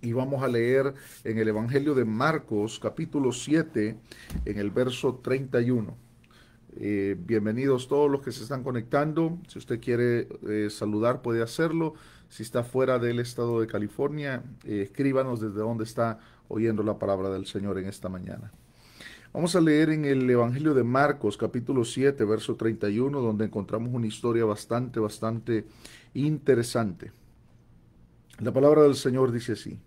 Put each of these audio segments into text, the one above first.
Y vamos a leer en el Evangelio de Marcos, capítulo 7, en el verso 31. Eh, bienvenidos todos los que se están conectando. Si usted quiere eh, saludar, puede hacerlo. Si está fuera del estado de California, eh, escríbanos desde donde está oyendo la palabra del Señor en esta mañana. Vamos a leer en el Evangelio de Marcos, capítulo 7, verso 31, donde encontramos una historia bastante, bastante interesante. La palabra del Señor dice así.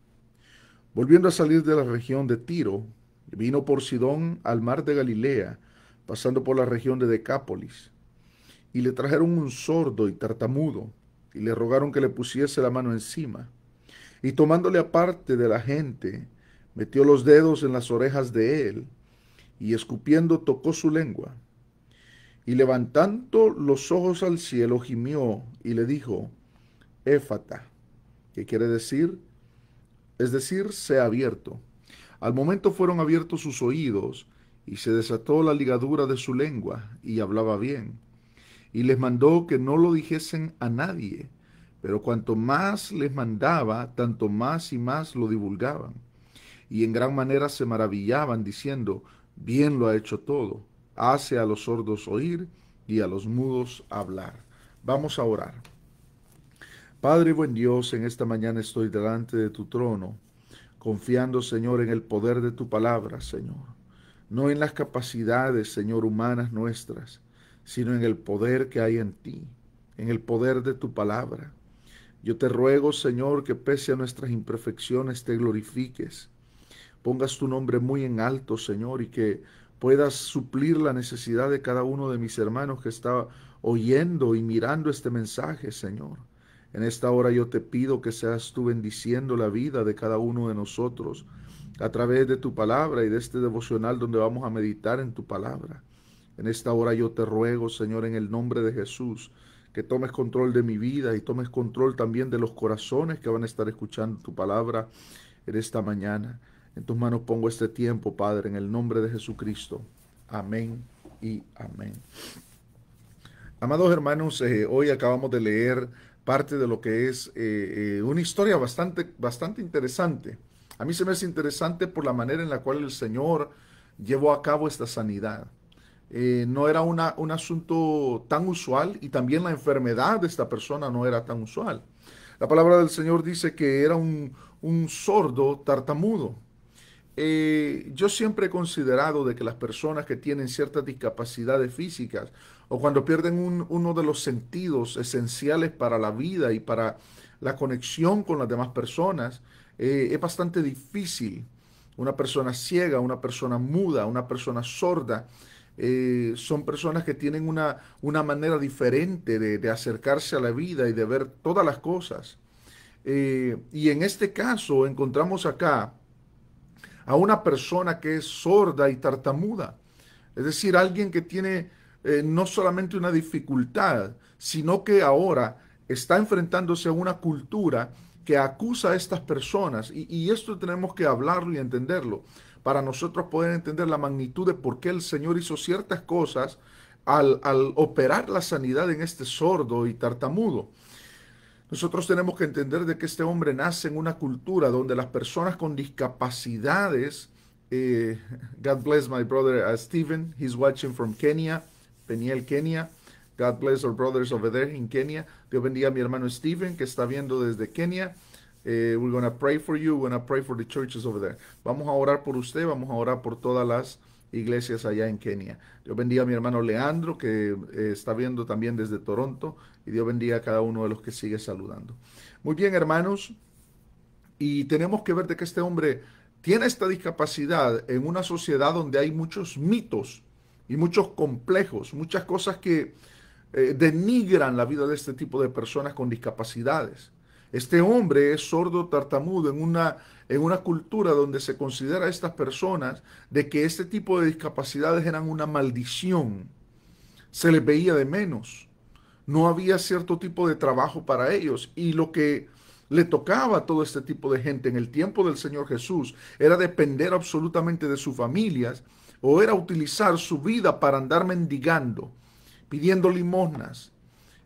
Volviendo a salir de la región de Tiro, vino por Sidón al mar de Galilea, pasando por la región de Decápolis. Y le trajeron un sordo y tartamudo, y le rogaron que le pusiese la mano encima. Y tomándole aparte de la gente, metió los dedos en las orejas de él, y escupiendo tocó su lengua. Y levantando los ojos al cielo, gimió y le dijo, Éfata, ¿Qué quiere decir, es decir, se ha abierto. Al momento fueron abiertos sus oídos, y se desató la ligadura de su lengua, y hablaba bien. Y les mandó que no lo dijesen a nadie, pero cuanto más les mandaba, tanto más y más lo divulgaban. Y en gran manera se maravillaban, diciendo, bien lo ha hecho todo, hace a los sordos oír y a los mudos hablar. Vamos a orar. Padre buen Dios, en esta mañana estoy delante de tu trono, confiando, Señor, en el poder de tu palabra, Señor. No en las capacidades, Señor, humanas nuestras, sino en el poder que hay en ti, en el poder de tu palabra. Yo te ruego, Señor, que pese a nuestras imperfecciones te glorifiques. Pongas tu nombre muy en alto, Señor, y que puedas suplir la necesidad de cada uno de mis hermanos que está oyendo y mirando este mensaje, Señor. En esta hora yo te pido que seas tú bendiciendo la vida de cada uno de nosotros a través de tu palabra y de este devocional donde vamos a meditar en tu palabra. En esta hora yo te ruego, Señor, en el nombre de Jesús, que tomes control de mi vida y tomes control también de los corazones que van a estar escuchando tu palabra en esta mañana. En tus manos pongo este tiempo, Padre, en el nombre de Jesucristo. Amén y amén. Amados hermanos, eh, hoy acabamos de leer parte de lo que es eh, eh, una historia bastante, bastante interesante. A mí se me hace interesante por la manera en la cual el Señor llevó a cabo esta sanidad. Eh, no era un asunto tan usual y también la enfermedad de esta persona no era tan usual. La palabra del Señor dice que era un, un sordo tartamudo. yo siempre he considerado de que las personas que tienen ciertas discapacidades físicas o cuando pierden uno de los sentidos esenciales para la vida y para la conexión con las demás personas, eh, es bastante difícil. Una persona ciega, una persona muda, una persona sorda, eh, son personas que tienen una, manera diferente de, acercarse a la vida y de ver todas las cosas. Eh, y en este caso encontramos acá a una persona que es sorda y tartamuda, es decir, alguien que tiene eh, no solamente una dificultad, sino que ahora está enfrentándose a una cultura que acusa a estas personas. Y, esto tenemos que hablarlo y entenderlo para nosotros poder entender la magnitud de por qué el Señor hizo ciertas cosas al, operar la sanidad en este sordo y tartamudo. Nosotros tenemos que entender de que este hombre nace en una cultura donde las personas con discapacidades, eh, God bless my brother uh, Stephen, he's watching from Kenya, Peniel, Kenia. God bless our brothers over there in Kenya. Dios bendiga a mi hermano Stephen que está viendo desde Kenia. Eh, we're going to pray for you. We're going to pray for the churches over there. Vamos a orar por usted. Vamos a orar por todas las iglesias allá en Kenia. Dios bendiga a mi hermano Leandro que eh, está viendo también desde Toronto. Y Dios bendiga a cada uno de los que sigue saludando. Muy bien, hermanos. Y tenemos que ver de que este hombre tiene esta discapacidad en una sociedad donde hay muchos mitos y muchos complejos, muchas cosas que eh, denigran la vida de este tipo de personas con discapacidades. Este hombre es sordo tartamudo en una, en una cultura donde se considera a estas personas de que este tipo de discapacidades eran una maldición. Se les veía de menos. No había cierto tipo de trabajo para ellos. Y lo que le tocaba a todo este tipo de gente en el tiempo del Señor Jesús era depender absolutamente de sus familias o era utilizar su vida para andar mendigando, pidiendo limosnas.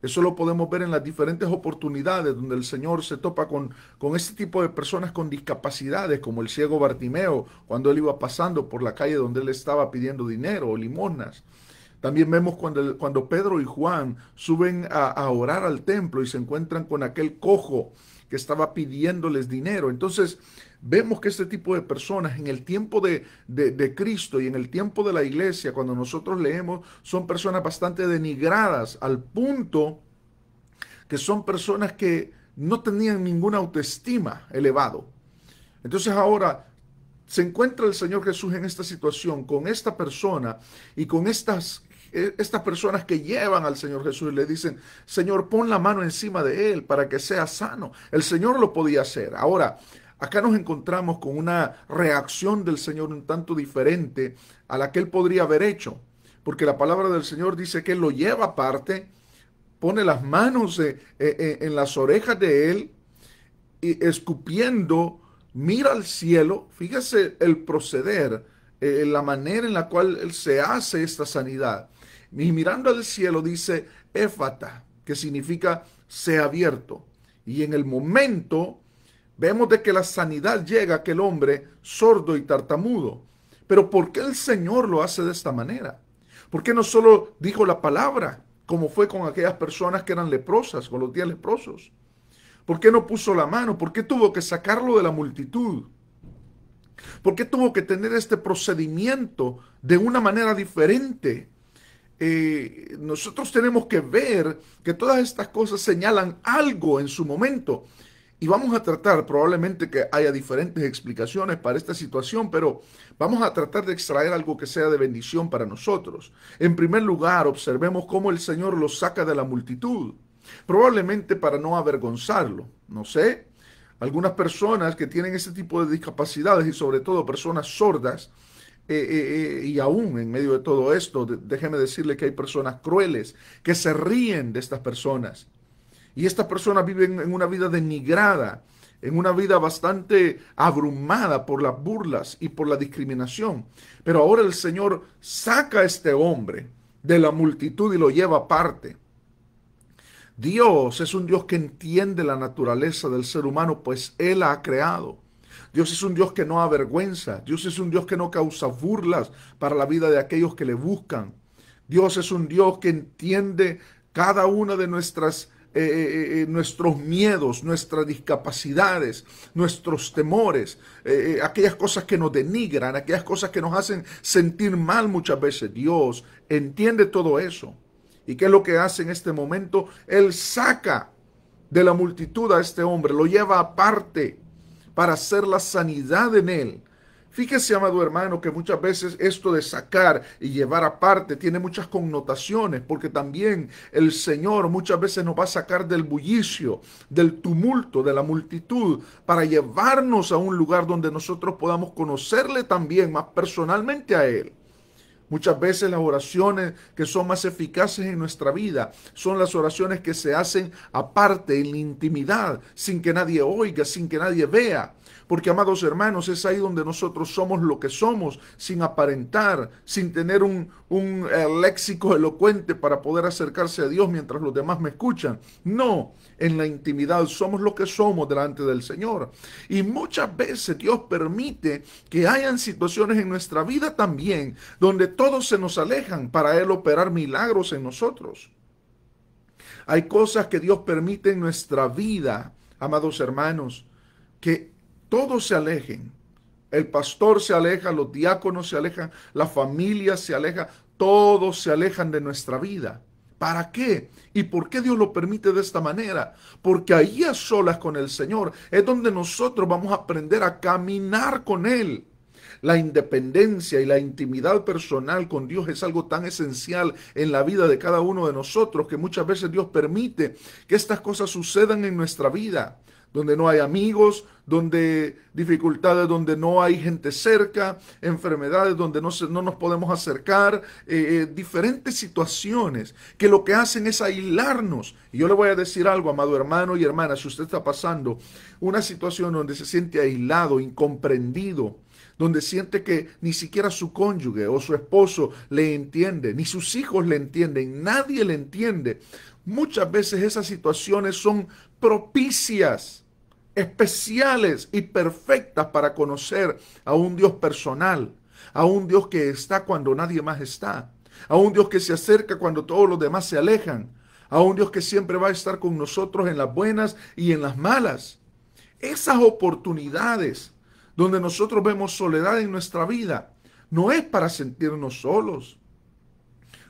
Eso lo podemos ver en las diferentes oportunidades donde el Señor se topa con, con este tipo de personas con discapacidades, como el ciego Bartimeo, cuando él iba pasando por la calle donde él estaba pidiendo dinero o limosnas. También vemos cuando, cuando Pedro y Juan suben a, a orar al templo y se encuentran con aquel cojo que estaba pidiéndoles dinero. Entonces, vemos que este tipo de personas en el tiempo de, de, Cristo y en el tiempo de la iglesia, cuando nosotros leemos, son personas bastante denigradas al punto que son personas que no tenían ninguna autoestima elevado. Entonces ahora se encuentra el Señor Jesús en esta situación con esta persona y con estas e, estas personas que llevan al Señor Jesús y le dicen, Señor, pon la mano encima de él para que sea sano. El Señor lo podía hacer. Ahora, Acá nos encontramos con una reacción del Señor un tanto diferente a la que él podría haber hecho, porque la palabra del Señor dice que él lo lleva aparte, pone las manos eh, eh, eh, en las orejas de él, y escupiendo, mira al cielo. Fíjese el proceder, la manera en la cual él se hace esta sanidad. Y mirando al cielo dice, éfata, que significa sea abierto. Y en el momento Vemos de que la sanidad llega a aquel hombre sordo y tartamudo. Pero ¿por qué el Señor lo hace de esta manera? ¿Por qué no solo dijo la palabra, como fue con aquellas personas que eran leprosas, con los días leprosos? ¿Por qué no puso la mano? ¿Por qué tuvo que sacarlo de la multitud? ¿Por qué tuvo que tener este procedimiento de una manera diferente? Eh, nosotros tenemos que ver que todas estas cosas señalan algo en su momento. Y vamos a tratar, probablemente que haya diferentes explicaciones para esta situación, pero vamos a tratar de extraer algo que sea de bendición para nosotros. En primer lugar, observemos cómo el Señor lo saca de la multitud, probablemente para no avergonzarlo, no sé. Algunas personas que tienen ese tipo de discapacidades y sobre todo personas sordas, eh, eh, eh, y aún en medio de todo esto, déjeme decirle que hay personas crueles que se ríen de estas personas y esta persona vive en, una vida denigrada, en una vida bastante abrumada por las burlas y por la discriminación. Pero ahora el Señor saca a este hombre de la multitud y lo lleva aparte. Dios es un Dios que entiende la naturaleza del ser humano, pues Él la ha creado. Dios es un Dios que no avergüenza. Dios es un Dios que no causa burlas para la vida de aquellos que le buscan. Dios es un Dios que entiende cada una de nuestras eh, eh, eh, nuestros miedos, nuestras discapacidades, nuestros temores, aquellas cosas que nos denigran, aquellas cosas que nos hacen sentir mal muchas veces. Dios entiende todo eso. ¿Y qué es lo que hace en este momento? Él saca de la multitud a este hombre, lo lleva aparte para hacer la sanidad en él, Fíjese, amado hermano, que muchas veces esto de sacar y llevar aparte tiene muchas connotaciones, porque también el Señor muchas veces nos va a sacar del bullicio, del tumulto, de la multitud, para llevarnos a un lugar donde nosotros podamos conocerle también más personalmente a Él. Muchas veces las oraciones que son más eficaces en nuestra vida son las oraciones que se hacen aparte, en la intimidad, sin que nadie oiga, sin que nadie vea. Porque, amados hermanos, es ahí donde nosotros somos lo que somos, sin aparentar, sin tener un, eh, léxico elocuente para poder acercarse a Dios mientras los demás me escuchan. No, en la intimidad somos lo que somos delante del Señor. Y muchas veces Dios permite que hayan situaciones en nuestra vida también donde todos se nos alejan para Él operar milagros en nosotros. Hay cosas que Dios permite en nuestra vida, amados hermanos, que todos se alejen. El pastor se aleja, los diáconos se alejan, la familia se aleja, todos se alejan de nuestra vida. ¿Para qué? ¿Y por qué Dios lo permite de esta manera? Porque ahí a solas con el Señor es donde nosotros vamos a aprender a caminar con Él. La independencia y la intimidad personal con Dios es algo tan esencial en la vida de cada uno de nosotros que muchas veces Dios permite que estas cosas sucedan en nuestra vida donde no hay amigos, donde dificultades, donde no hay gente cerca, enfermedades donde no, se, no nos podemos acercar, eh, eh, diferentes situaciones que lo que hacen es aislarnos. Y yo le voy a decir algo, amado hermano y hermana, si usted está pasando una situación donde se siente aislado, incomprendido, donde siente que ni siquiera su cónyuge o su esposo le entiende, ni sus hijos le entienden, nadie le entiende. Muchas veces esas situaciones son propicias especiales y perfectas para conocer a un Dios personal, a un Dios que está cuando nadie más está, a un Dios que se acerca cuando todos los demás se alejan, a un Dios que siempre va a estar con nosotros en las buenas y en las malas. Esas oportunidades donde nosotros vemos soledad en nuestra vida, no es para sentirnos solos,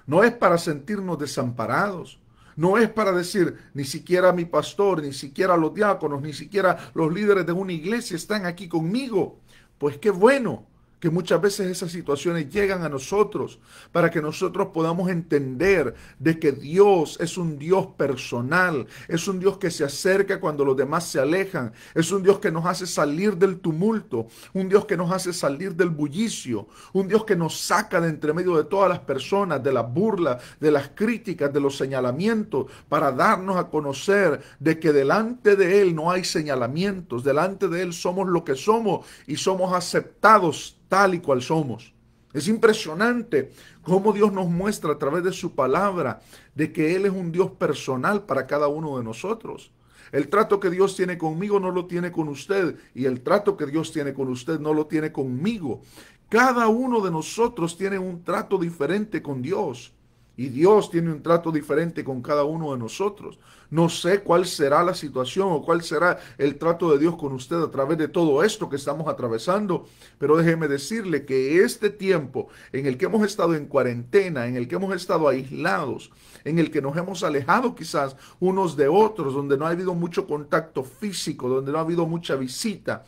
no es para sentirnos desamparados, no es para decir, ni siquiera mi pastor, ni siquiera los diáconos, ni siquiera los líderes de una iglesia están aquí conmigo. Pues qué bueno, que muchas veces esas situaciones llegan a nosotros para que nosotros podamos entender de que Dios es un Dios personal, es un Dios que se acerca cuando los demás se alejan, es un Dios que nos hace salir del tumulto, un Dios que nos hace salir del bullicio, un Dios que nos saca de entre medio de todas las personas, de las burlas, de las críticas, de los señalamientos, para darnos a conocer de que delante de Él no hay señalamientos, delante de Él somos lo que somos y somos aceptados y cual somos. Es impresionante cómo Dios nos muestra a través de su palabra de que Él es un Dios personal para cada uno de nosotros. El trato que Dios tiene conmigo no lo tiene con usted y el trato que Dios tiene con usted no lo tiene conmigo. Cada uno de nosotros tiene un trato diferente con Dios. Y Dios tiene un trato diferente con cada uno de nosotros. No sé cuál será la situación o cuál será el trato de Dios con usted a través de todo esto que estamos atravesando, pero déjeme decirle que este tiempo en el que hemos estado en cuarentena, en el que hemos estado aislados, en el que nos hemos alejado quizás unos de otros, donde no ha habido mucho contacto físico, donde no ha habido mucha visita,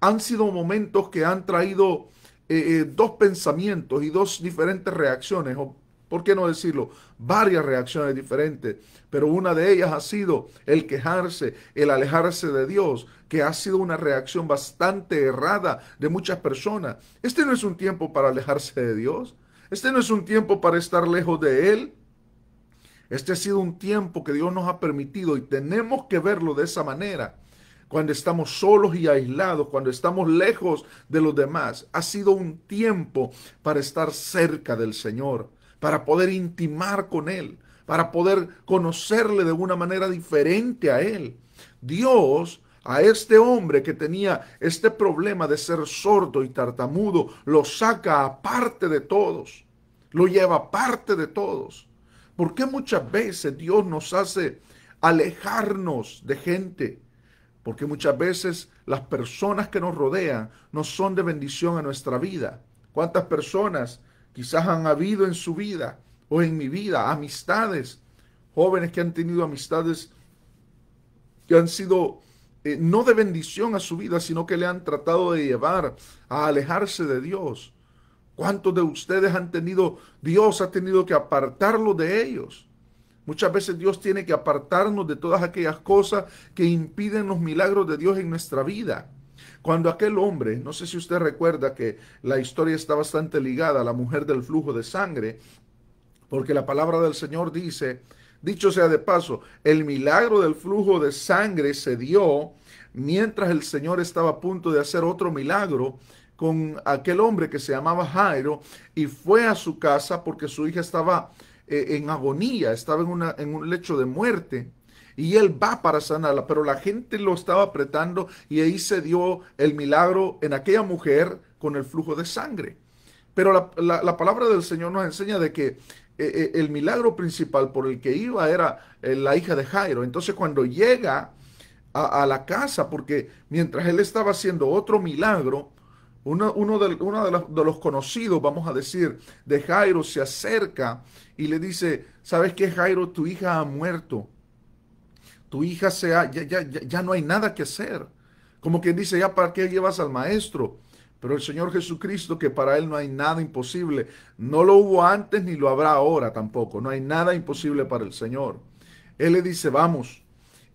han sido momentos que han traído eh, eh, dos pensamientos y dos diferentes reacciones. ¿por qué no decirlo? Varias reacciones diferentes, pero una de ellas ha sido el quejarse, el alejarse de Dios, que ha sido una reacción bastante errada de muchas personas. Este no es un tiempo para alejarse de Dios, este no es un tiempo para estar lejos de Él. Este ha sido un tiempo que Dios nos ha permitido y tenemos que verlo de esa manera cuando estamos solos y aislados, cuando estamos lejos de los demás. Ha sido un tiempo para estar cerca del Señor para poder intimar con Él, para poder conocerle de una manera diferente a Él. Dios a este hombre que tenía este problema de ser sordo y tartamudo, lo saca aparte de todos, lo lleva aparte de todos. ¿Por qué muchas veces Dios nos hace alejarnos de gente? Porque muchas veces las personas que nos rodean no son de bendición a nuestra vida. ¿Cuántas personas Quizás han habido en su vida o en mi vida amistades, jóvenes que han tenido amistades que han sido eh, no de bendición a su vida, sino que le han tratado de llevar a alejarse de Dios. ¿Cuántos de ustedes han tenido, Dios ha tenido que apartarlo de ellos? Muchas veces Dios tiene que apartarnos de todas aquellas cosas que impiden los milagros de Dios en nuestra vida. Cuando aquel hombre, no sé si usted recuerda que la historia está bastante ligada a la mujer del flujo de sangre, porque la palabra del Señor dice, dicho sea de paso, el milagro del flujo de sangre se dio mientras el Señor estaba a punto de hacer otro milagro con aquel hombre que se llamaba Jairo y fue a su casa porque su hija estaba eh, en agonía, estaba en un lecho de muerte y él va para sanarla, pero la gente lo estaba apretando y ahí se dio el milagro en aquella mujer con el flujo de sangre. Pero la, palabra del Señor nos enseña de que eh, eh, el milagro principal por el que iba era eh, la hija de Jairo. Entonces cuando llega a, la casa, porque mientras él estaba haciendo otro milagro, uno, de, de, los, de, los, conocidos, vamos a decir, de Jairo se acerca y le dice, ¿sabes qué, Jairo? Tu hija ha muerto tu hija sea, ya, ya, ya no hay nada que hacer. Como quien dice, ya para qué llevas al maestro. Pero el Señor Jesucristo, que para Él no hay nada imposible, no lo hubo antes ni lo habrá ahora tampoco, no hay nada imposible para el Señor. Él le dice, vamos.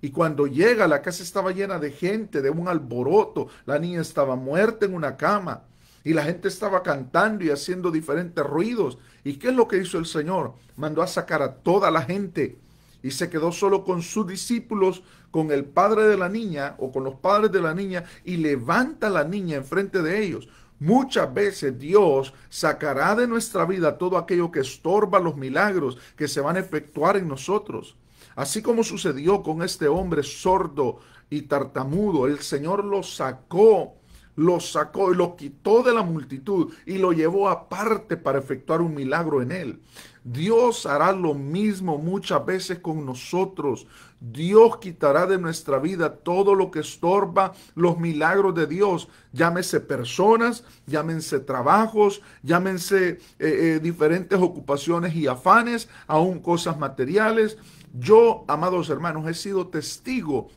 Y cuando llega, la casa estaba llena de gente, de un alboroto, la niña estaba muerta en una cama y la gente estaba cantando y haciendo diferentes ruidos. ¿Y qué es lo que hizo el Señor? Mandó a sacar a toda la gente y se quedó solo con sus discípulos, con el padre de la niña o con los padres de la niña y levanta la niña enfrente de ellos. Muchas veces Dios sacará de nuestra vida todo aquello que estorba los milagros que se van a efectuar en nosotros. Así como sucedió con este hombre sordo y tartamudo, el Señor lo sacó, lo sacó y lo quitó de la multitud y lo llevó aparte para efectuar un milagro en él. Dios hará lo mismo muchas veces con nosotros. Dios quitará de nuestra vida todo lo que estorba los milagros de Dios. Llámese personas, llámense trabajos, llámense eh, eh, diferentes ocupaciones y afanes, aún cosas materiales. Yo, amados hermanos, he sido testigo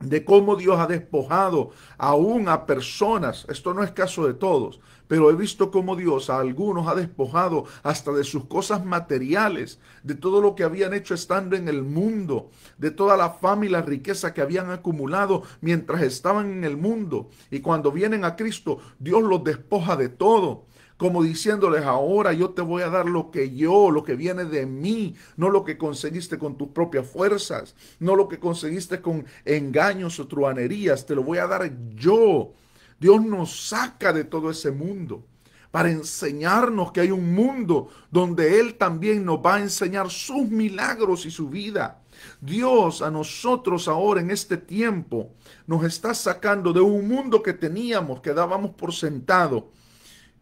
de cómo Dios ha despojado aún a personas, esto no es caso de todos, pero he visto cómo Dios a algunos ha despojado hasta de sus cosas materiales, de todo lo que habían hecho estando en el mundo, de toda la fama y la riqueza que habían acumulado mientras estaban en el mundo. Y cuando vienen a Cristo, Dios los despoja de todo como diciéndoles, ahora yo te voy a dar lo que yo, lo que viene de mí, no lo que conseguiste con tus propias fuerzas, no lo que conseguiste con engaños o truhanerías. te lo voy a dar yo. Dios nos saca de todo ese mundo para enseñarnos que hay un mundo donde Él también nos va a enseñar sus milagros y su vida. Dios a nosotros ahora en este tiempo nos está sacando de un mundo que teníamos, que dábamos por sentado,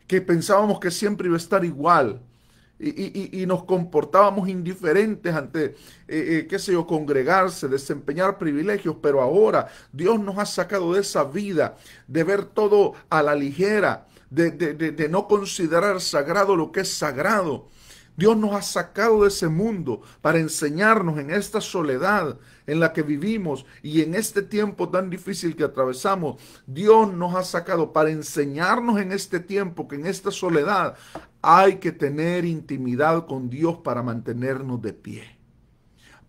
que pensábamos que siempre iba a estar igual. Y, nos comportábamos indiferentes ante, eh, eh, qué sé yo, congregarse, desempeñar privilegios, pero ahora Dios nos ha sacado de esa vida, de ver todo a la ligera, de no considerar sagrado lo que es sagrado. Dios nos ha sacado de ese mundo para enseñarnos en esta soledad en la que vivimos y en este tiempo tan difícil que atravesamos. Dios nos ha sacado para enseñarnos en este tiempo que en esta soledad hay que tener intimidad con Dios para mantenernos de pie,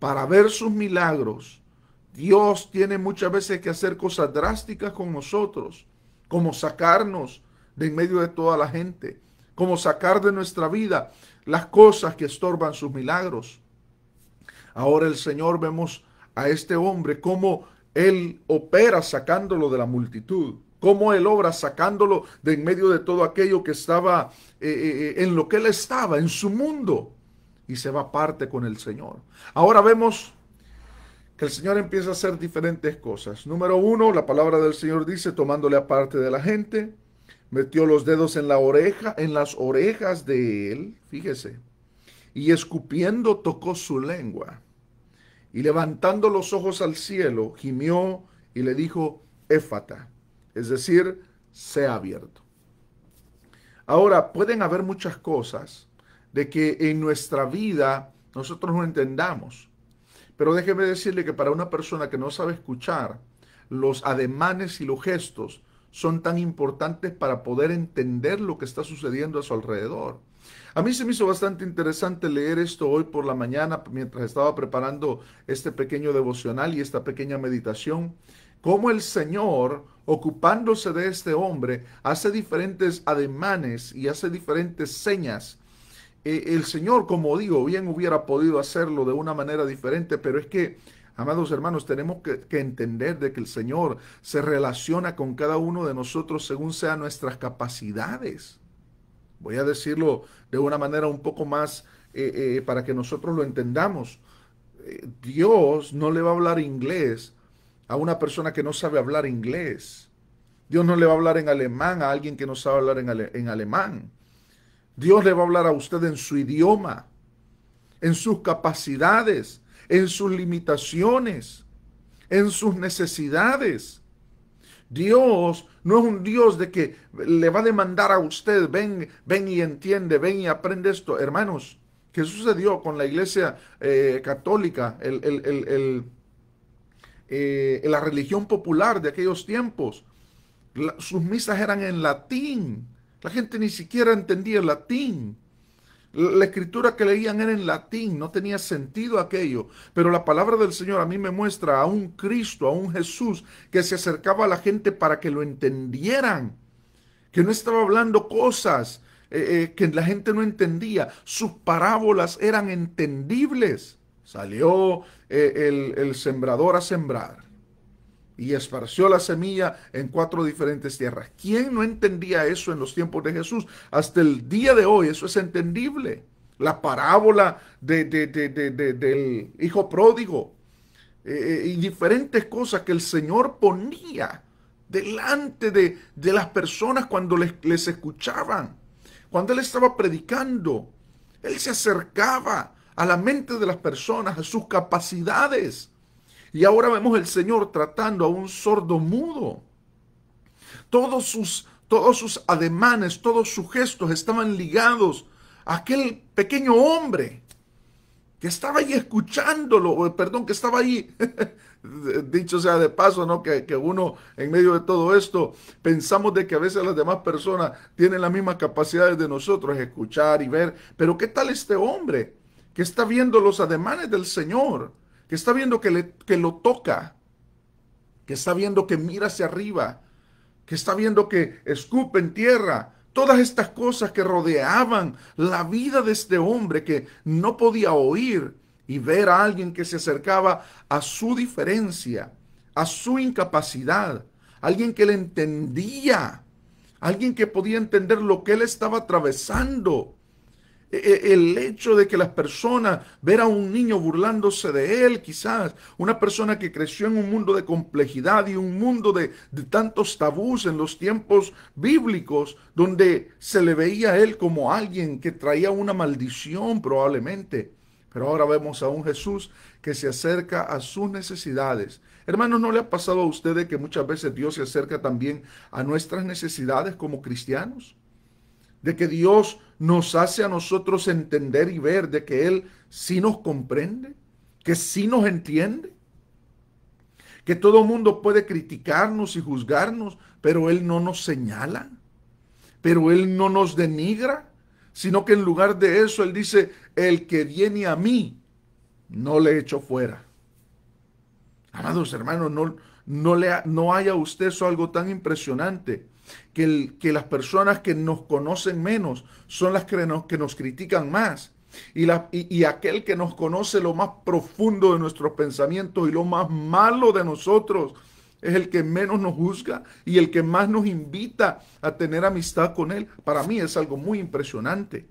para ver sus milagros. Dios tiene muchas veces que hacer cosas drásticas con nosotros, como sacarnos de en medio de toda la gente Cómo sacar de nuestra vida las cosas que estorban sus milagros. Ahora el Señor vemos a este hombre cómo Él opera sacándolo de la multitud, cómo Él obra sacándolo de en medio de todo aquello que estaba, eh, eh, eh, en lo que Él estaba, en su mundo, y se va aparte con el Señor. Ahora vemos que el Señor empieza a hacer diferentes cosas. Número uno, la palabra del Señor dice, tomándole aparte de la gente metió los dedos en la oreja, en las orejas de él, fíjese, y escupiendo tocó su lengua. Y levantando los ojos al cielo, gimió y le dijo, Éfata, es decir, sea abierto. Ahora, pueden haber muchas cosas de que en nuestra vida nosotros no entendamos. Pero déjeme decirle que para una persona que no sabe escuchar, los ademanes y los gestos son tan importantes para poder entender lo que está sucediendo a su alrededor. A mí se me hizo bastante interesante leer esto hoy por la mañana mientras estaba preparando este pequeño devocional y esta pequeña meditación, cómo el Señor, ocupándose de este hombre, hace diferentes ademanes y hace diferentes señas. Eh, el Señor, como digo, bien hubiera podido hacerlo de una manera diferente, pero es que Amados hermanos, tenemos que, entender de que el Señor se relaciona con cada uno de nosotros según sean nuestras capacidades. Voy a decirlo de una manera un poco más eh, eh, para que nosotros lo entendamos. Eh, Dios no le va a hablar inglés a una persona que no sabe hablar inglés. Dios no le va a hablar en alemán a alguien que no sabe hablar en, en alemán. Dios le va a hablar a usted en su idioma, en sus capacidades en sus limitaciones, en sus necesidades. Dios no es un Dios de que le va a demandar a usted, ven, ven y entiende, ven y aprende esto. Hermanos, ¿qué sucedió con la iglesia eh, católica, el, eh, la religión popular de aquellos tiempos? sus misas eran en latín. La gente ni siquiera entendía el latín. La escritura que leían era en latín, no tenía sentido aquello, pero la palabra del Señor a mí me muestra a un Cristo, a un Jesús que se acercaba a la gente para que lo entendieran, que no estaba hablando cosas eh, eh, que la gente no entendía, sus parábolas eran entendibles. Salió eh, el sembrador a sembrar y esparció la semilla en cuatro diferentes tierras. ¿Quién no entendía eso en los tiempos de Jesús? Hasta el día de hoy eso es entendible. La parábola de, de, de, del hijo pródigo eh, eh, y diferentes cosas que el Señor ponía delante de, las personas cuando les, les escuchaban, cuando Él estaba predicando. Él se acercaba a la mente de las personas, a sus capacidades y ahora vemos el Señor tratando a un sordo mudo. Todos sus, todos sus ademanes, todos sus gestos estaban ligados a aquel pequeño hombre que estaba ahí escuchándolo, perdón, que estaba ahí, dicho sea de paso, ¿no? Que, que, uno en medio de todo esto pensamos de que a veces las demás personas tienen las mismas capacidades de nosotros, escuchar y ver, pero ¿qué tal este hombre que está viendo los ademanes del Señor? que está viendo que, le, lo toca, que está viendo que mira hacia arriba, que está viendo que escupe en tierra, todas estas cosas que rodeaban la vida de este hombre que no podía oír y ver a alguien que se acercaba a su diferencia, a su incapacidad, alguien que le entendía, alguien que podía entender lo que él estaba atravesando, e, e, el hecho de que las personas, ver a un niño burlándose de él, quizás, una persona que creció en un mundo de complejidad y un mundo de, tantos tabús en los tiempos bíblicos, donde se le veía a él como alguien que traía una maldición probablemente. Pero ahora vemos a un Jesús que se acerca a sus necesidades. Hermanos, ¿no le ha pasado a ustedes que muchas veces Dios se acerca también a nuestras necesidades como cristianos? De que Dios nos hace a nosotros entender y ver de que Él sí nos comprende, que sí nos entiende, que todo mundo puede criticarnos y juzgarnos, pero Él no nos señala, pero Él no nos denigra, sino que en lugar de eso Él dice, el que viene a mí, no le echo fuera. Amados hermanos, no, no, le, no haya usted eso algo tan impresionante que, que las personas que nos conocen menos son las que nos, que nos critican más. Y, la, y, aquel que nos conoce lo más profundo de nuestros pensamientos y lo más malo de nosotros es el que menos nos juzga y el que más nos invita a tener amistad con él. Para mí es algo muy impresionante.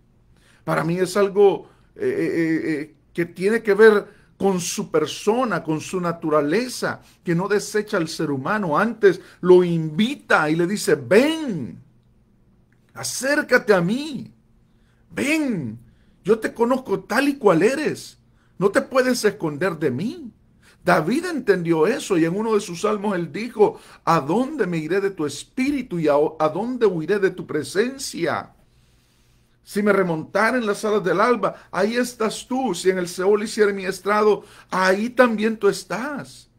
Para mí es algo eh, eh, eh, que tiene que ver con su persona, con su naturaleza, que no desecha al ser humano, antes lo invita y le dice, ven, acércate a mí, ven, yo te conozco tal y cual eres, no te puedes esconder de mí. David entendió eso y en uno de sus salmos él dijo, ¿a dónde me iré de tu espíritu y a, dónde huiré de tu presencia? Si me remontara en las alas del alba, ahí estás tú. Si en el Seol hiciera mi estrado, ahí también tú estás.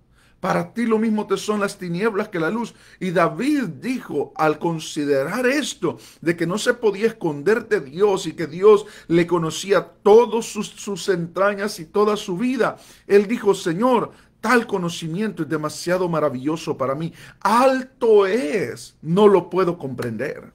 Para ti lo mismo te son las tinieblas que la luz. Y David dijo, al considerar esto, de que no se podía esconderte Dios y que Dios le conocía todas sus entrañas y toda su vida, él dijo, Señor, tal conocimiento es demasiado maravilloso para mí. Alto es, no lo puedo comprender.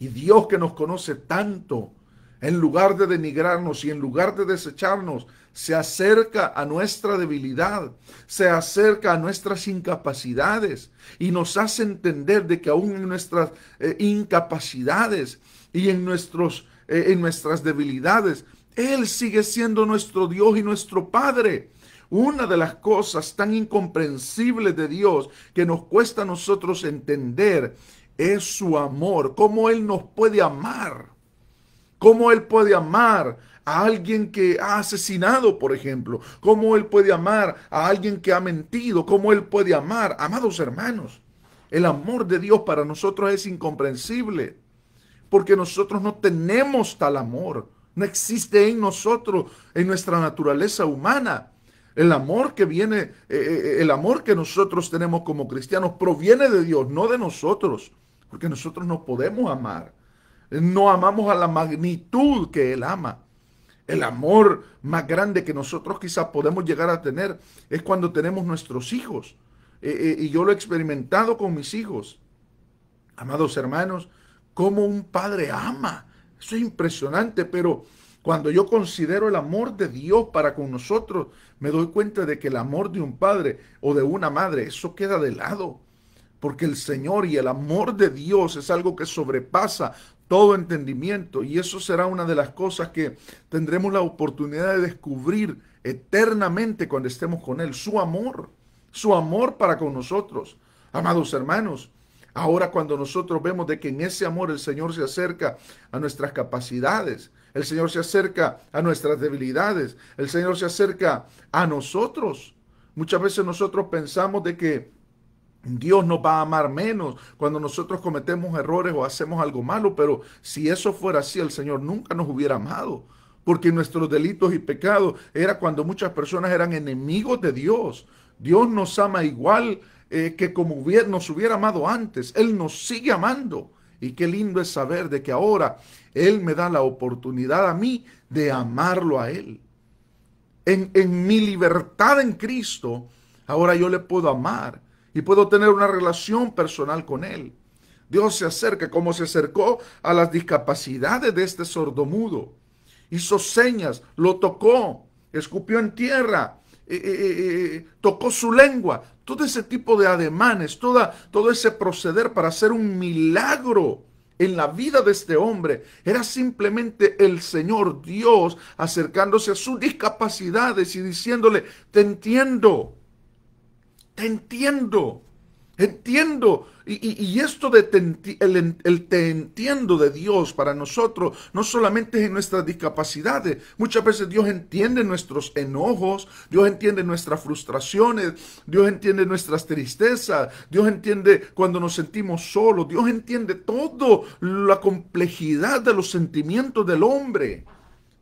Y Dios que nos conoce tanto, en lugar de denigrarnos y en lugar de desecharnos, se acerca a nuestra debilidad, se acerca a nuestras incapacidades y nos hace entender de que aún en nuestras eh, incapacidades y en, nuestros, eh, en nuestras debilidades, Él sigue siendo nuestro Dios y nuestro Padre. Una de las cosas tan incomprensibles de Dios que nos cuesta a nosotros entender es su amor, cómo Él nos puede amar, cómo Él puede amar a alguien que ha asesinado, por ejemplo, cómo Él puede amar a alguien que ha mentido, cómo Él puede amar, amados hermanos, el amor de Dios para nosotros es incomprensible, porque nosotros no tenemos tal amor, no existe en nosotros, en nuestra naturaleza humana. El amor que viene, eh, eh, el amor que nosotros tenemos como cristianos proviene de Dios, no de nosotros porque nosotros no podemos amar. No amamos a la magnitud que Él ama. El amor más grande que nosotros quizás podemos llegar a tener es cuando tenemos nuestros hijos. Eh, eh, y yo lo he experimentado con mis hijos. Amados hermanos, como un padre ama. Eso es impresionante, pero cuando yo considero el amor de Dios para con nosotros, me doy cuenta de que el amor de un padre o de una madre, eso queda de lado porque el Señor y el amor de Dios es algo que sobrepasa todo entendimiento y eso será una de las cosas que tendremos la oportunidad de descubrir eternamente cuando estemos con Él, su amor, su amor para con nosotros. Amados hermanos, ahora cuando nosotros vemos de que en ese amor el Señor se acerca a nuestras capacidades, el Señor se acerca a nuestras debilidades, el Señor se acerca a nosotros. Muchas veces nosotros pensamos de que Dios nos va a amar menos cuando nosotros cometemos errores o hacemos algo malo, pero si eso fuera así, el Señor nunca nos hubiera amado, porque nuestros delitos y pecados era cuando muchas personas eran enemigos de Dios. Dios nos ama igual eh, que como nos hubiera amado antes. Él nos sigue amando. Y qué lindo es saber de que ahora Él me da la oportunidad a mí de amarlo a Él. En, en mi libertad en Cristo, ahora yo le puedo amar y puedo tener una relación personal con Él. Dios se acerca como se acercó a las discapacidades de este sordomudo. Hizo señas, lo tocó, escupió en tierra, eh, eh, eh, tocó su lengua. Todo ese tipo de ademanes, toda, todo ese proceder para hacer un milagro en la vida de este hombre era simplemente el Señor Dios acercándose a sus discapacidades y diciéndole, te entiendo, entiendo. Entiendo. Y, esto de te, el, te entiendo de Dios para nosotros no solamente es en nuestras discapacidades. Muchas veces Dios entiende nuestros enojos, Dios entiende nuestras frustraciones, Dios entiende nuestras tristezas, Dios entiende cuando nos sentimos solos, Dios entiende todo la complejidad de los sentimientos del hombre.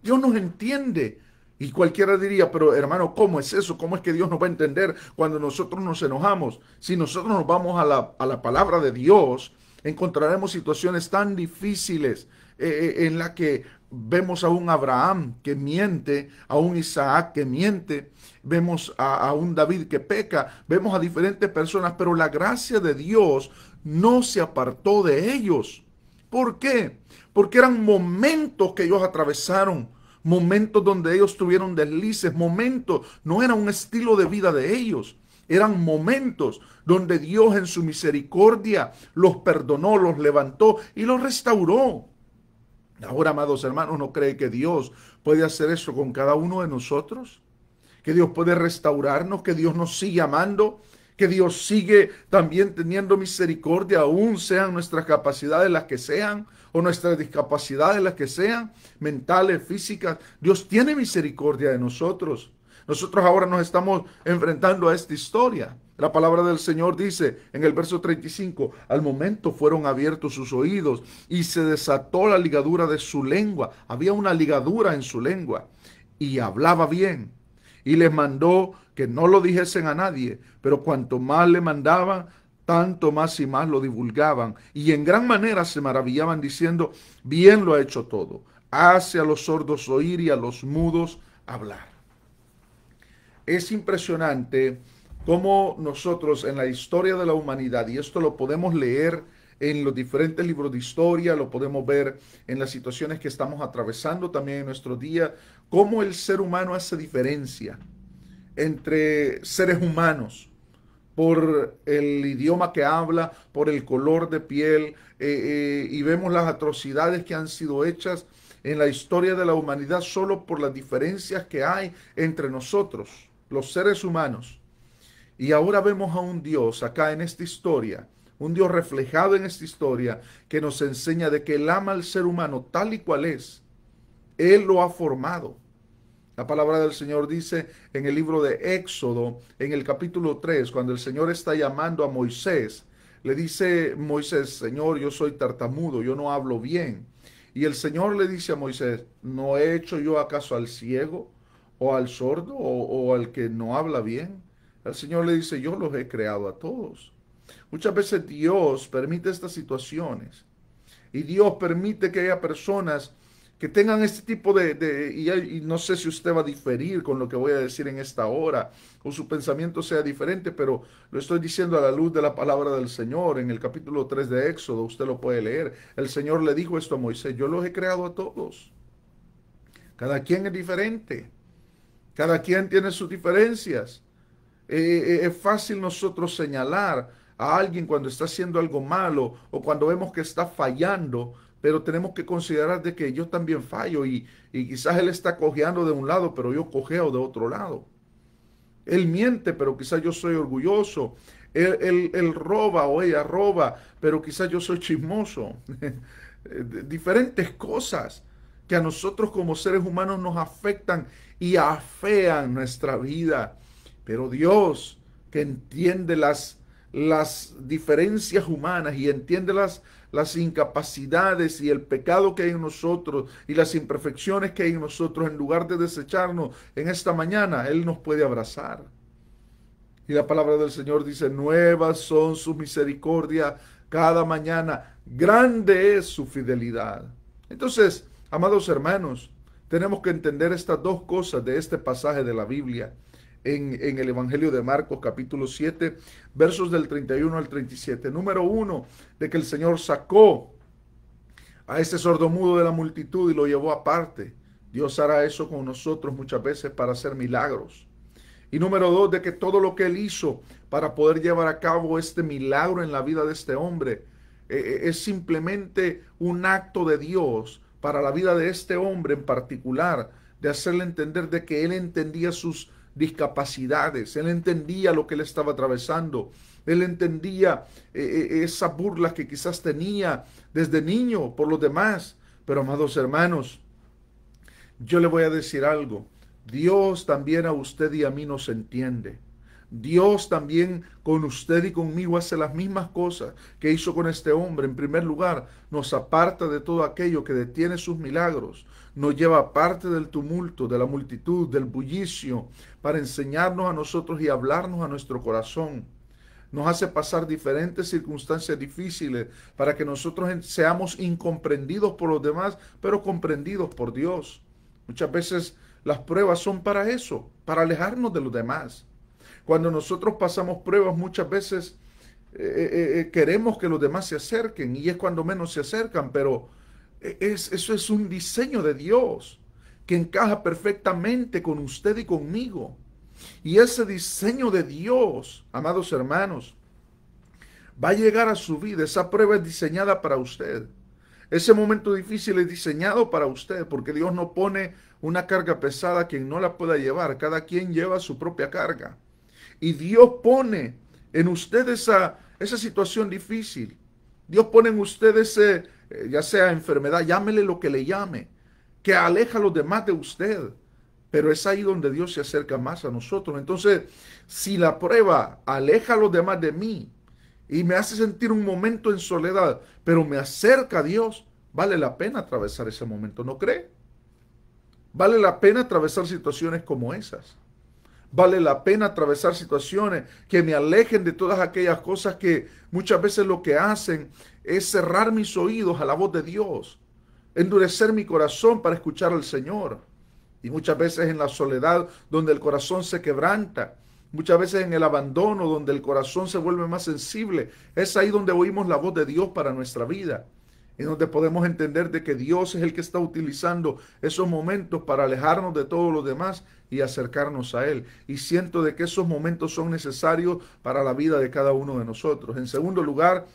Dios nos entiende. Y cualquiera diría, pero hermano, ¿cómo es eso? ¿Cómo es que Dios nos va a entender cuando nosotros nos enojamos? Si nosotros nos vamos a la, palabra de Dios, encontraremos situaciones tan difíciles eh, eh, en las que vemos a un Abraham que miente, a un Isaac que miente, vemos a, a un David que peca, vemos a diferentes personas, pero la gracia de Dios no se apartó de ellos. ¿Por qué? Porque eran momentos que ellos atravesaron momentos donde ellos tuvieron deslices, momentos, no era un estilo de vida de ellos. Eran momentos donde Dios en su misericordia los perdonó, los levantó y los restauró. Ahora, amados hermanos, ¿no cree que Dios puede hacer eso con cada uno de nosotros? Que Dios puede restaurarnos, que Dios nos sigue amando, que Dios sigue también teniendo misericordia, aún sean nuestras capacidades las que sean, nuestras discapacidades, las que sean, mentales, físicas, Dios tiene misericordia de nosotros. Nosotros ahora nos estamos enfrentando a esta historia. La palabra del Señor dice en el verso 35, al momento fueron abiertos sus oídos y se desató la ligadura de su lengua. Había una ligadura en su lengua y hablaba bien. Y les mandó que no lo dijesen a nadie, pero cuanto más le mandaban, tanto más y más lo divulgaban y en gran manera se maravillaban diciendo, bien lo ha hecho todo, hace a los sordos oír y a los mudos hablar. Es impresionante cómo nosotros en la historia de la humanidad, y esto lo podemos leer en los diferentes libros de historia, lo podemos ver en las situaciones que estamos atravesando también en nuestro día, cómo el ser humano hace diferencia entre seres humanos por el idioma que habla, por el color de piel, eh, eh, y vemos las atrocidades que han sido hechas en la historia de la humanidad solo por las diferencias que hay entre nosotros, los seres humanos. Y ahora vemos a un Dios acá en esta historia, un Dios reflejado en esta historia, que nos enseña de que Él ama al ser humano tal y cual es. Él lo ha formado. La palabra del Señor dice en el libro de Éxodo, en el capítulo 3, cuando el Señor está llamando a Moisés, le dice Moisés, Señor, yo soy tartamudo, yo no hablo bien. Y el Señor le dice a Moisés, ¿no he hecho yo acaso al ciego o al sordo o, al que no habla bien? El Señor le dice, yo los he creado a todos. Muchas veces Dios permite estas situaciones y Dios permite que haya personas que tengan este tipo de, y, no sé si usted va a diferir con lo que voy a decir en esta hora, o su pensamiento sea diferente, pero lo estoy diciendo a la luz de la palabra del Señor, en el capítulo 3 de Éxodo, usted lo puede leer, el Señor le dijo esto a Moisés, yo los he creado a todos, cada quien es diferente, cada quien tiene sus diferencias, eh, eh, es fácil nosotros señalar a alguien cuando está haciendo algo malo o cuando vemos que está fallando, pero tenemos que considerar de que yo también fallo y, quizás él está cojeando de un lado, pero yo cojeo de otro lado. Él miente, pero quizás yo soy orgulloso. Él, roba o ella roba, pero quizás yo soy chismoso. Eh, diferentes cosas que a nosotros como seres humanos nos afectan y afean nuestra vida. Pero Dios, que entiende las, las diferencias humanas y entiende las las incapacidades y el pecado que hay en nosotros y las imperfecciones que hay en nosotros, en lugar de desecharnos en esta mañana, Él nos puede abrazar. Y la palabra del Señor dice, nuevas son sus misericordia cada mañana, grande es su fidelidad. Entonces, amados hermanos, tenemos que entender estas dos cosas de este pasaje de la Biblia. En, en, el Evangelio de Marcos capítulo 7, versos del 31 al 37. Número uno, de que el Señor sacó a ese sordomudo de la multitud y lo llevó aparte. Dios hará eso con nosotros muchas veces para hacer milagros. Y número dos, de que todo lo que él hizo para poder llevar a cabo este milagro en la vida de este hombre eh, eh, es simplemente un acto de Dios para la vida de este hombre en particular, de hacerle entender de que él entendía sus discapacidades, él entendía lo que él estaba atravesando, él entendía eh, eh, esa burla que quizás tenía desde niño por los demás. Pero amados hermanos, yo le voy a decir algo. Dios también a usted y a mí nos entiende. Dios también con usted y conmigo hace las mismas cosas que hizo con este hombre. En primer lugar, nos aparta de todo aquello que detiene sus milagros, nos lleva parte del tumulto, de la multitud, del bullicio, para enseñarnos a nosotros y hablarnos a nuestro corazón. Nos hace pasar diferentes circunstancias difíciles para que nosotros seamos incomprendidos por los demás, pero comprendidos por Dios. Muchas veces las pruebas son para eso, para alejarnos de los demás. Cuando nosotros pasamos pruebas muchas veces eh, eh, eh, queremos que los demás se acerquen y es cuando menos se acercan, pero e-, es, eso es un diseño de Dios que encaja perfectamente con usted y conmigo. Y ese diseño de Dios, amados hermanos, va a llegar a su vida. Esa prueba es diseñada para usted. Ese momento difícil es diseñado para usted, porque Dios no pone una carga pesada a quien no la pueda llevar. Cada quien lleva su propia carga. Y Dios pone en usted esa, esa situación difícil. Dios pone en usted ese, eh, ya sea enfermedad, llámele lo que le llame, que aleja a los demás de usted. Pero es ahí donde Dios se acerca más a nosotros. Entonces, si la prueba aleja a los demás de mí y me hace sentir un momento en soledad, pero me acerca a Dios, vale la pena atravesar ese momento, ¿no cree? Vale la pena atravesar situaciones como esas. Vale la pena atravesar situaciones que me alejen de todas aquellas cosas que muchas veces lo que hacen es cerrar mis oídos a la voz de Dios, endurecer mi corazón para escuchar al Señor. Y muchas veces en la soledad donde el corazón se quebranta, muchas veces en el abandono donde el corazón se vuelve más sensible, es ahí donde oímos la voz de Dios para nuestra vida. Y donde podemos entender de que Dios es el que está utilizando esos momentos para alejarnos de todos los demás y acercarnos a Él. Y siento de que esos momentos son necesarios para la vida de cada uno de nosotros. En segundo lugar,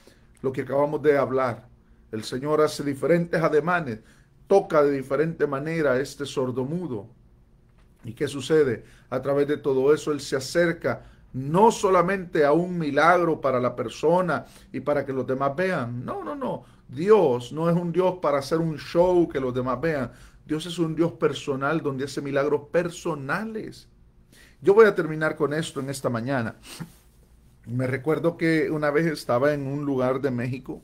lo que acabamos de hablar. El Señor hace diferentes ademanes, toca de diferente manera a este sordomudo. ¿Y qué sucede? A través de todo eso, Él se acerca no solamente a un milagro para la persona y para que los demás vean. No, no, no. Dios no es un Dios para hacer un show que los demás vean. Dios es un Dios personal donde hace milagros personales. Yo voy a terminar con esto en esta mañana. Me recuerdo que una vez estaba en un lugar de México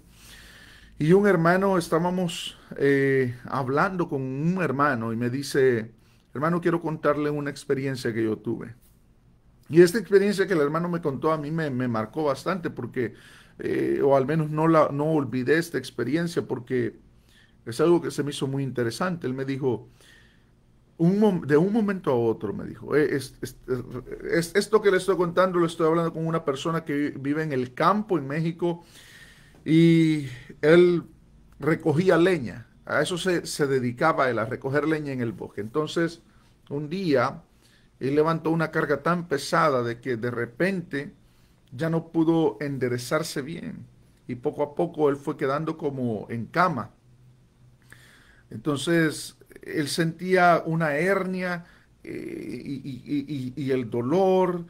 y un hermano, estábamos eh, hablando con un hermano y me dice, hermano, quiero contarle una experiencia que yo tuve. Y esta experiencia que el hermano me contó a mí me, marcó bastante porque, eh, o al menos no, no olvidé esta experiencia porque es algo que se me hizo muy interesante. Él me dijo, de un momento a otro, me dijo. Eh, es, esto que le estoy contando, lo estoy hablando con una persona que vive en el campo en México y él recogía leña. A eso se, se dedicaba él, a recoger leña en el bosque. Entonces, un día, él levantó una carga tan pesada de que de repente ya no pudo enderezarse bien. Y poco a poco él fue quedando como en cama. Entonces, él sentía una hernia eh, y, el dolor.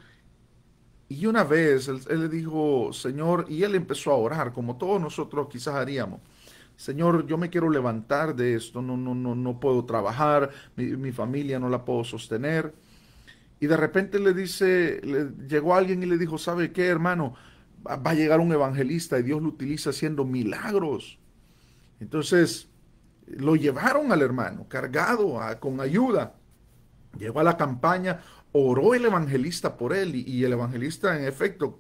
Y una vez él, le dijo, Señor, y él empezó a orar, como todos nosotros quizás haríamos. Señor, yo me quiero levantar de esto, no, no, no, no puedo trabajar, mi, familia no la puedo sostener. Y de repente le dice, le, llegó alguien y le dijo, ¿sabe qué, hermano? va a llegar un evangelista y Dios lo utiliza haciendo milagros. Entonces, lo llevaron al hermano, cargado, con ayuda. Llegó a la campaña, oró el evangelista por él y, el evangelista en efecto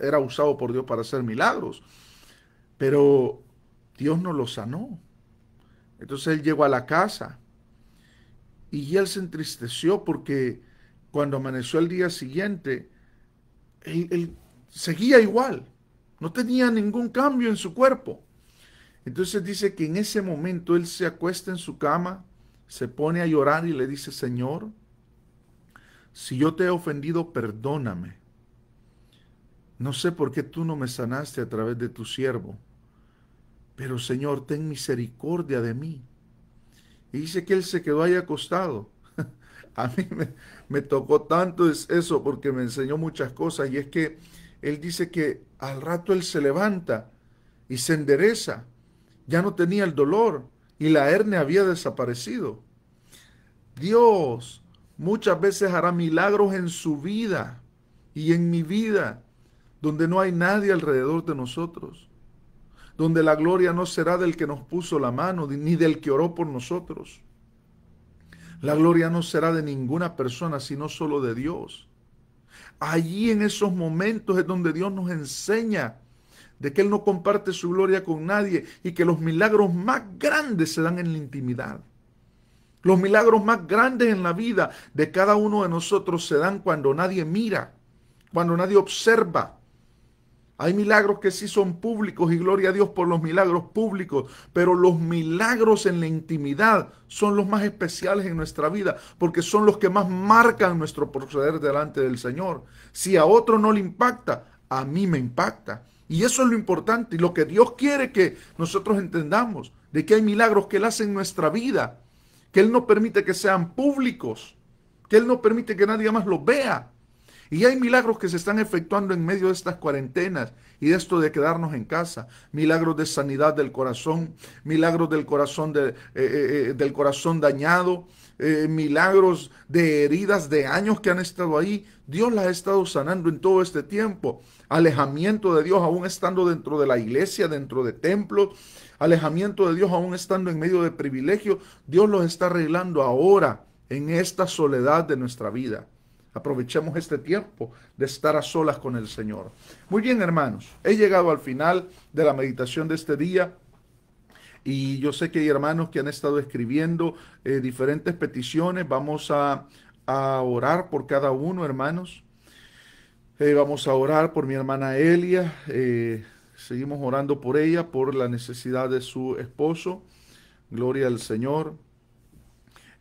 era usado por Dios para hacer milagros. Pero Dios no lo sanó. Entonces él llegó a la casa y él se entristeció porque cuando amaneció el día siguiente, él seguía igual, no tenía ningún cambio en su cuerpo. Entonces dice que en ese momento él se acuesta en su cama, se pone a llorar y le dice, Señor, si yo te he ofendido, perdóname. No sé por qué tú no me sanaste a través de tu siervo, pero Señor, ten misericordia de mí. Y dice que él se quedó ahí acostado. a mí me, tocó tanto eso porque me enseñó muchas cosas y es que él dice que al rato él se levanta y se endereza ya no tenía el dolor y la hernia había desaparecido. Dios muchas veces hará milagros en su vida y en mi vida, donde no hay nadie alrededor de nosotros, donde la gloria no será del que nos puso la mano, ni del que oró por nosotros. La gloria no será de ninguna persona, sino solo de Dios. Allí en esos momentos es donde Dios nos enseña de que Él no comparte su gloria con nadie y que los milagros más grandes se dan en la intimidad. Los milagros más grandes en la vida de cada uno de nosotros se dan cuando nadie mira, cuando nadie observa. Hay milagros que sí son públicos y gloria a Dios por los milagros públicos, pero los milagros en la intimidad son los más especiales en nuestra vida porque son los que más marcan nuestro proceder delante del Señor. Si a otro no le impacta, a mí me impacta. Y eso es lo importante y lo que Dios quiere que nosotros entendamos, de que hay milagros que Él hace en nuestra vida, que Él no permite que sean públicos, que Él no permite que nadie más los vea. Y hay milagros que se están efectuando en medio de estas cuarentenas y de esto de quedarnos en casa. Milagros de sanidad del corazón, milagros del corazón, eh, eh, eh, del corazón dañado, eh, milagros de heridas de años que han estado ahí. Dios las ha estado sanando en todo este tiempo. Alejamiento de Dios aún estando dentro de la iglesia, dentro de templos. Alejamiento de Dios aún estando en medio de privilegio. Dios los está arreglando ahora en esta soledad de nuestra vida. Aprovechemos este tiempo de estar a solas con el Señor. Muy bien, hermanos, he llegado al final de la meditación de este día. Y yo sé que hay hermanos que han estado escribiendo eh, diferentes peticiones. Vamos a, orar por cada uno, hermanos. Eh, vamos a orar por mi hermana Elia. Eh, seguimos orando por ella, por la necesidad de su esposo. Gloria al Señor.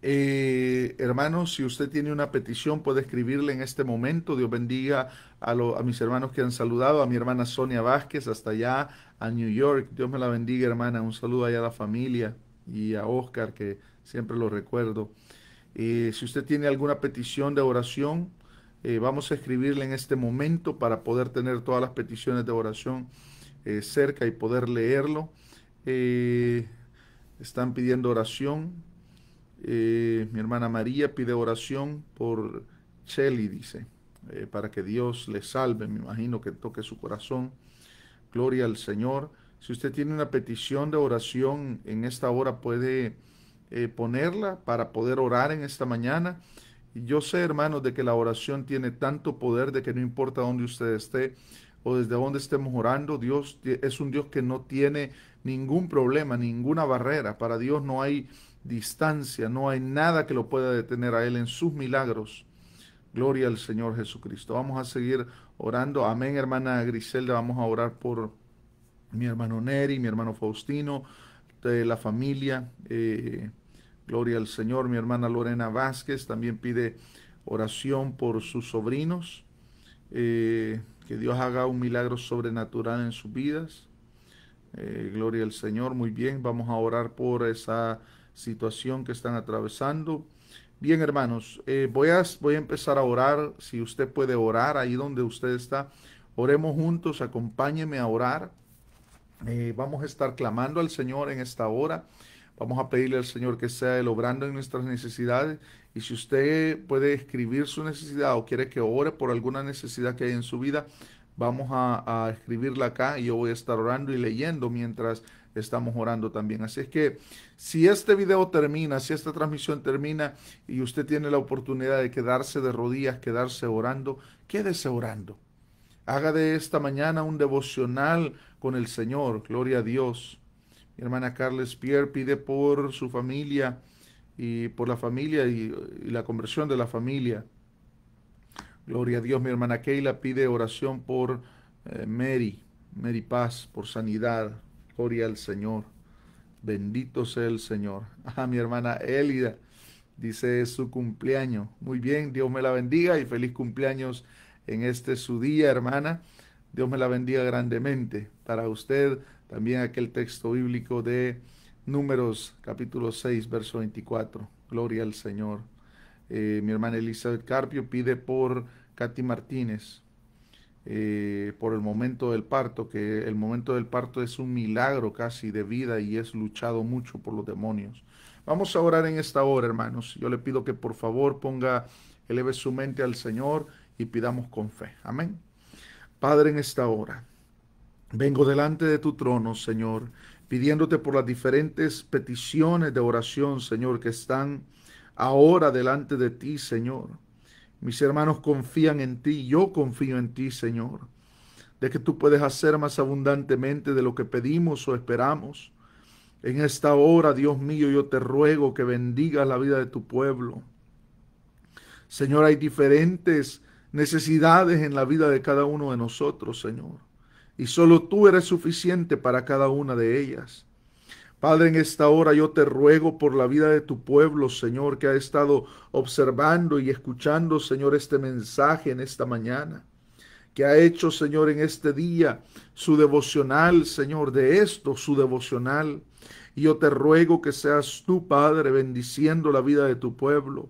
hermanos, si usted tiene una petición, puede escribirle en este momento. Dios bendiga a, a mis hermanos que han saludado, a mi hermana Sonia Vázquez, hasta allá, a New York. Dios me la bendiga, hermana. Un saludo allá a la familia y a Oscar, que siempre lo recuerdo. Eh, si usted tiene alguna petición de oración, eh, vamos a escribirle en este momento para poder tener todas las peticiones de oración eh, cerca y poder leerlo. están pidiendo oración. mi hermana María pide oración por Chelly, dice, para que Dios le salve. Me imagino que toque su corazón. Gloria al Señor. Si usted tiene una petición de oración en esta hora, puede eh, ponerla para poder orar en esta mañana. yo sé, hermanos, de que la oración tiene tanto poder de que no importa dónde usted esté o desde dónde estemos orando, Dios es un Dios que no tiene ningún problema, ninguna barrera. Para Dios no hay distancia, no hay nada que lo pueda detener a Él en sus milagros. Gloria al Señor Jesucristo. Vamos a seguir orando. Amén, hermana Griselda. Vamos a orar por mi hermano Neri, mi hermano Faustino, de la familia. Eh, gloria al Señor. Mi hermana Lorena Vázquez también pide oración por sus sobrinos. Eh, que Dios haga un milagro sobrenatural en sus vidas. Eh, gloria al Señor. Muy bien, vamos a orar por esa situación que están atravesando. Bien, hermanos, eh, voy, a, voy a empezar a orar. Si usted puede orar ahí donde usted está, oremos juntos, acompáñeme a orar. Eh, vamos a estar clamando al Señor en esta hora. Vamos a pedirle al Señor que sea el obrando en nuestras necesidades. Y si usted puede escribir su necesidad o quiere que ore por alguna necesidad que hay en su vida, vamos a, a escribirla acá y yo voy a estar orando y leyendo mientras estamos orando también. Así es que si este video termina, si esta transmisión termina y usted tiene la oportunidad de quedarse de rodillas, quedarse orando, quédese orando. Haga de esta mañana un devocional con el Señor. Gloria a Dios. Mi hermana Carles Pierre pide por su familia y por la familia y, la conversión de la familia. Gloria a Dios. Mi hermana Keila pide oración por eh, Mary, Mary Paz, por sanidad. Gloria al Señor. Bendito sea el Señor. A ah, mi hermana Elida dice es su cumpleaños. Muy bien, Dios me la bendiga y feliz cumpleaños en este su día, hermana. Dios me la bendiga grandemente. Para usted también aquel texto bíblico de Números capítulo 6, verso 24. Gloria al Señor. Eh, mi hermana Elizabeth Carpio pide por Katy Martínez. Eh, por el momento del parto, que el momento del parto es un milagro casi de vida y es luchado mucho por los demonios. Vamos a orar en esta hora, hermanos. Yo le pido que por favor ponga, eleve su mente al Señor y pidamos con fe. Amén. Padre, en esta hora, vengo delante de tu trono, Señor, pidiéndote por las diferentes peticiones de oración, Señor, que están ahora delante de ti, Señor. Mis hermanos confían en ti, yo confío en ti, Señor, de que tú puedes hacer más abundantemente de lo que pedimos o esperamos. En esta hora, Dios mío, yo te ruego que bendigas la vida de tu pueblo. Señor, hay diferentes necesidades en la vida de cada uno de nosotros, Señor. Y solo tú eres suficiente para cada una de ellas. Padre, en esta hora yo te ruego por la vida de tu pueblo, Señor, que ha estado observando y escuchando, Señor, este mensaje en esta mañana, que ha hecho, Señor, en este día su devocional, Señor, de esto, su devocional. Y yo te ruego que seas tú, Padre, bendiciendo la vida de tu pueblo.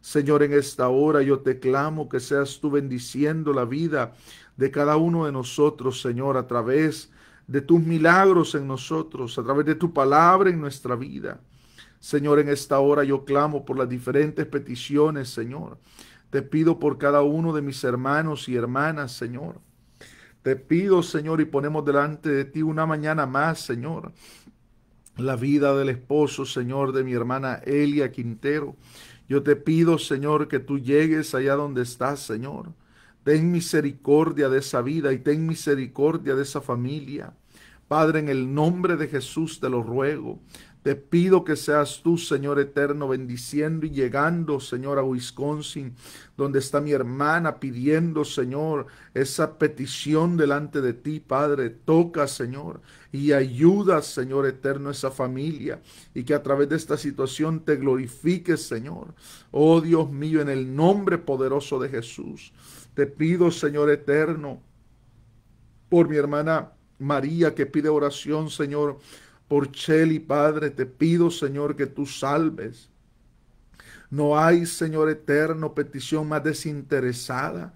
Señor, en esta hora yo te clamo que seas tú bendiciendo la vida de cada uno de nosotros, Señor, a través de de tus milagros en nosotros, a través de tu palabra en nuestra vida. Señor, en esta hora yo clamo por las diferentes peticiones, Señor. Te pido por cada uno de mis hermanos y hermanas, Señor. Te pido, Señor, y ponemos delante de ti una mañana más, Señor. La vida del esposo, Señor, de mi hermana Elia Quintero. Yo te pido, Señor, que tú llegues allá donde estás, Señor. Ten misericordia de esa vida y ten misericordia de esa familia. Padre, en el nombre de Jesús te lo ruego. Te pido que seas tú, Señor eterno, bendiciendo y llegando, Señor, a Wisconsin, donde está mi hermana pidiendo, Señor, esa petición delante de ti, Padre. Toca, Señor, y ayuda, Señor eterno, a esa familia y que a través de esta situación te glorifiques, Señor. Oh Dios mío, en el nombre poderoso de Jesús. Te pido, Señor eterno, por mi hermana María que pide oración, Señor, por Cheli, Padre, te pido, Señor, que tú salves. No hay, Señor eterno, petición más desinteresada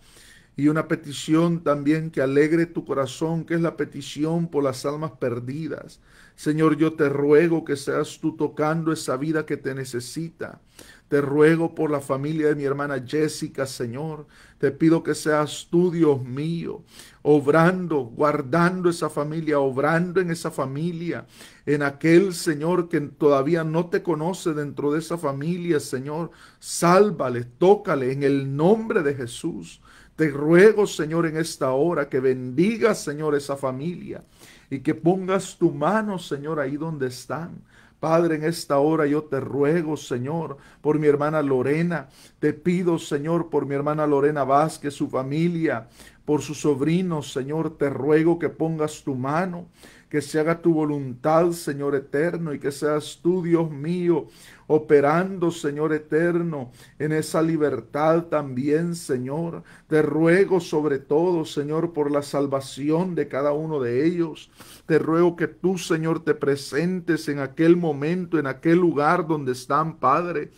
y una petición también que alegre tu corazón, que es la petición por las almas perdidas. Señor, yo te ruego que seas tú tocando esa vida que te necesita. Te ruego por la familia de mi hermana Jessica, Señor. Te pido que seas tú, Dios mío, obrando, guardando esa familia, obrando en esa familia, en aquel Señor que todavía no te conoce dentro de esa familia, Señor. Sálvale, tócale en el nombre de Jesús. Te ruego, Señor, en esta hora que bendiga, Señor, esa familia y que pongas tu mano, Señor, ahí donde están Padre, en esta hora yo te ruego, Señor, por mi hermana Lorena. Te pido, Señor, por mi hermana Lorena Vázquez, su familia, por sus sobrino, Señor, te ruego que pongas tu mano, que se haga tu voluntad, Señor eterno, y que seas tú, Dios mío, operando, Señor eterno, en esa libertad también, Señor. Te ruego sobre todo, Señor, por la salvación de cada uno de ellos. Te ruego que tú, Señor, te presentes en aquel momento, en aquel lugar donde están, Padre.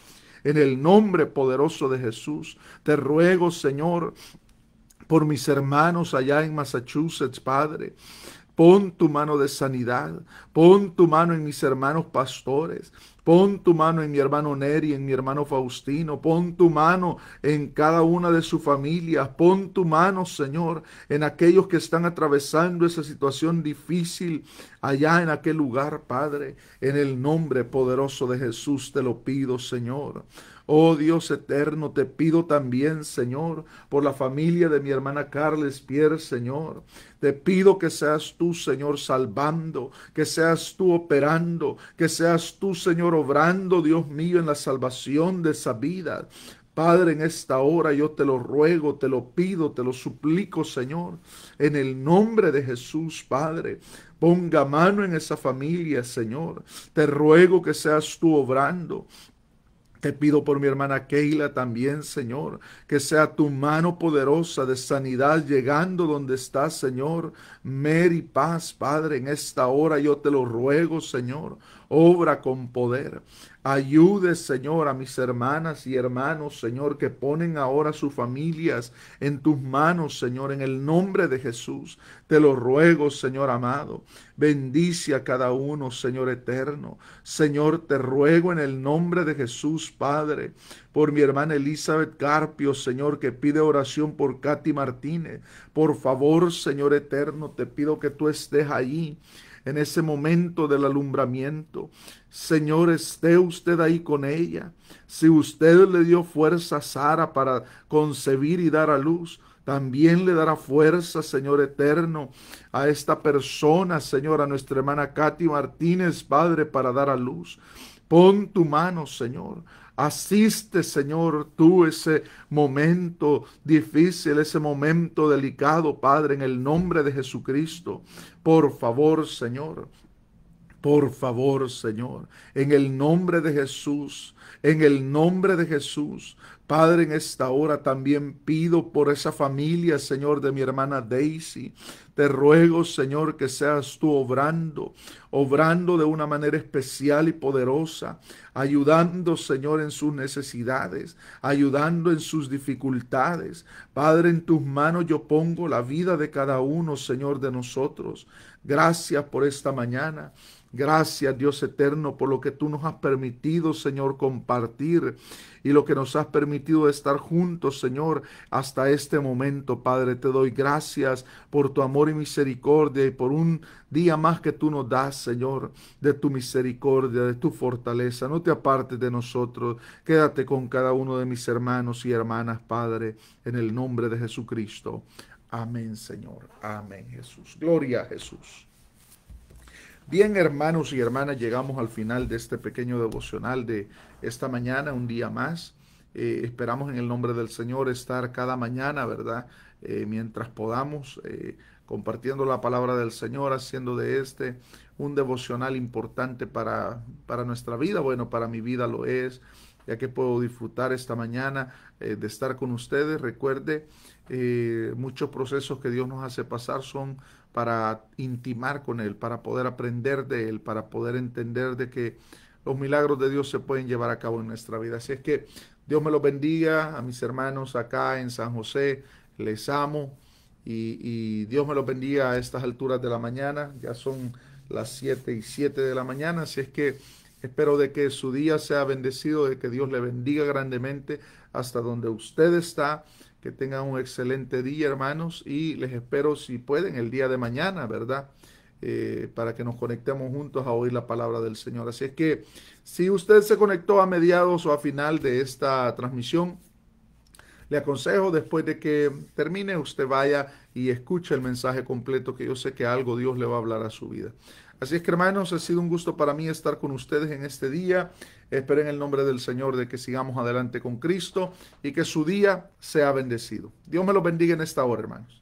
En el nombre poderoso de Jesús, te ruego, Señor, por mis hermanos allá en Massachusetts, Padre. Pon tu mano de sanidad, pon tu mano en mis hermanos pastores, pon tu mano en mi hermano Neri, en mi hermano Faustino, pon tu mano en cada una de sus familias, pon tu mano, Señor, en aquellos que están atravesando esa situación difícil allá en aquel lugar, Padre, en el nombre poderoso de Jesús te lo pido, Señor. Oh Dios eterno, te pido también, Señor, por la familia de mi hermana Carles Pierre, Señor. Te pido que seas tú, Señor, salvando, que seas tú operando, que seas tú, Señor, obrando, Dios mío, en la salvación de esa vida. Padre, en esta hora yo te lo ruego, te lo pido, te lo suplico, Señor, en el nombre de Jesús, Padre. Ponga mano en esa familia, Señor. Te ruego que seas tú obrando, te pido por mi hermana Keila también, Señor, que sea tu mano poderosa de sanidad llegando donde estás, Señor. Mer paz, Padre, en esta hora yo te lo ruego, Señor. Obra con poder. Ayude, Señor, a mis hermanas y hermanos, Señor, que ponen ahora sus familias en tus manos, Señor, en el nombre de Jesús. Te lo ruego, Señor amado. Bendice a cada uno, Señor eterno. Señor, te ruego en el nombre de Jesús, Padre, por mi hermana Elizabeth Carpio, Señor, que pide oración por Katy Martínez. Por favor, Señor eterno, te pido que tú estés allí en ese momento del alumbramiento. Señor, esté usted ahí con ella. Si usted le dio fuerza a Sara para concebir y dar a luz, también le dará fuerza, Señor eterno, a esta persona, Señor, a nuestra hermana Katy Martínez, Padre, para dar a luz. Pon tu mano, Señor. Asiste, Señor, tú ese momento difícil, ese momento delicado, Padre, en el nombre de Jesucristo. Por favor, Señor. Por favor, Señor, en el nombre de Jesús, en el nombre de Jesús, Padre, en esta hora también pido por esa familia, Señor, de mi hermana Daisy. Te ruego, Señor, que seas tú obrando, obrando de una manera especial y poderosa, ayudando, Señor, en sus necesidades, ayudando en sus dificultades. Padre, en tus manos yo pongo la vida de cada uno, Señor, de nosotros. Gracias por esta mañana. Gracias, Dios eterno, por lo que tú nos has permitido, Señor, compartir y lo que nos has permitido estar juntos, Señor, hasta este momento, Padre. Te doy gracias por tu amor y misericordia y por un día más que tú nos das, Señor, de tu misericordia, de tu fortaleza. No te apartes de nosotros. Quédate con cada uno de mis hermanos y hermanas, Padre, en el nombre de Jesucristo. Amén, Señor. Amén, Jesús. Gloria a Jesús. Bien, hermanos y hermanas, llegamos al final de este pequeño devocional de esta mañana, un día más. Eh, esperamos en el nombre del Señor estar cada mañana, ¿verdad? Eh, mientras podamos, eh, compartiendo la palabra del Señor, haciendo de este un devocional importante para, para nuestra vida. Bueno, para mi vida lo es, ya que puedo disfrutar esta mañana de estar con ustedes. Recuerde eh, muchos procesos que Dios nos hace pasar son para intimar con Él, para poder aprender de Él, para poder entender de que los milagros de Dios se pueden llevar a cabo en nuestra vida. Así es que Dios me los bendiga a mis hermanos acá en San José, les amo y, Dios me los bendiga a estas alturas de la mañana, ya son las 7 y 7 de la mañana, así es que espero de que su día sea bendecido, de que Dios le bendiga grandemente hasta donde usted está que tengan un excelente día, hermanos, y les espero, si pueden, el día de mañana, ¿verdad? Eh, para que nos conectemos juntos a oír la palabra del Señor. Así es que si usted se conectó a mediados o a final de esta transmisión, le aconsejo después de que termine, usted vaya y escuche el mensaje completo, que yo sé que algo Dios le va a hablar a su vida. Así es que hermanos, ha sido un gusto para mí estar con ustedes en este día. Espero en el nombre del Señor de que sigamos adelante con Cristo y que su día sea bendecido. Dios me los bendiga en esta hora, hermanos.